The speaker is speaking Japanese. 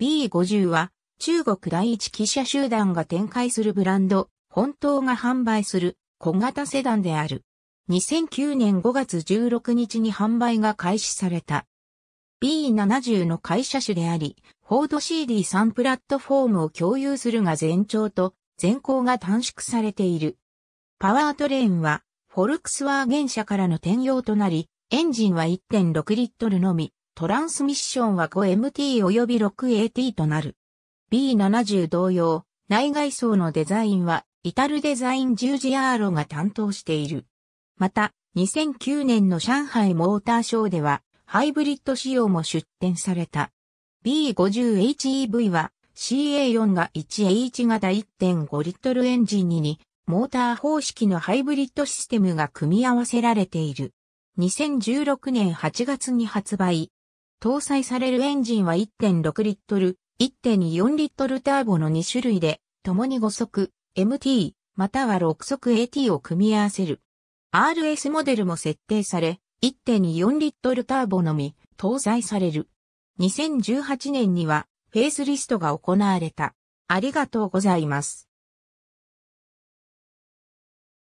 B50 は中国第一記者集団が展開するブランド、本当が販売する小型セダンである。2009年5月16日に販売が開始された。B70 の会社種であり、フォード CD3 プラットフォームを共有するが全長と全高が短縮されている。パワートレーンは、フォルクスワーゲン社からの転用となり、エンジンは1.6リットルのみ、トランスミッションは 5MT 及び 6AT となる。B70 同様、内外装のデザインは、イタルデザイン 10GR が担当している。また、2009年の上海モーターショーでは、ハイブリッド仕様も出展された。B50HEV は CA4 が 1H 型1.5リットルエンジンにモーター方式のハイブリッドシステムが組み合わせられている。2016年8月に発売、搭載されるエンジンは1.6リットル、1.4リットルターボの2種類で、共に5速、MT、または6速 AT を組み合わせる。RS モデルも設定され、1.4リットルターボのみ、搭載される。2018年には、フェイスリストが行われた。ありがとうございます。